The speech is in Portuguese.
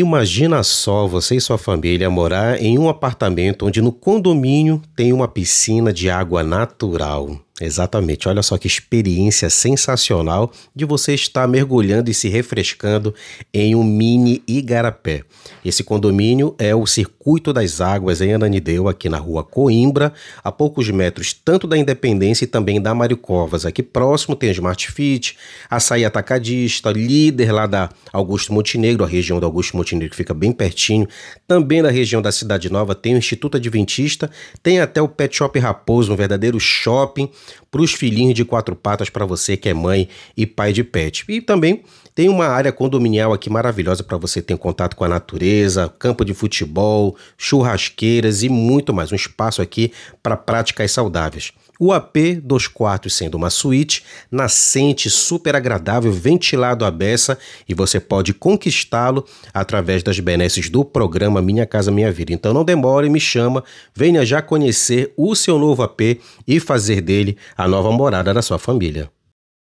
Imagina só você e sua família morar em um apartamento onde no condomínio tem uma piscina de água natural. Exatamente, olha só que experiência sensacional de você estar mergulhando e se refrescando em um mini igarapé. Esse condomínio é o Circuito das Águas em Ananideu, aqui na rua Coimbra, a poucos metros tanto da Independência e também da Mário Covas. Aqui próximo tem a Smart Fit, Açaí Atacadista, líder lá da Augusto Montenegro, a região do Augusto Montenegro que fica bem pertinho. Também na região da Cidade Nova tem o Instituto Adventista, tem até o Pet Shop Raposo, um verdadeiro shopping para os filhinhos de quatro patas para você que é mãe e pai de pet. E também tem uma área condominial aqui maravilhosa para você ter contato com a natureza, campo de futebol, churrasqueiras e muito mais. Um espaço aqui para práticas saudáveis. O AP, dos quartos sendo uma suíte, nascente, super agradável, ventilado à beça e você pode conquistá-lo através das benesses do programa Minha Casa Minha Vida. Então não demore, me chama, venha já conhecer o seu novo AP e fazer dele a nova morada da sua família.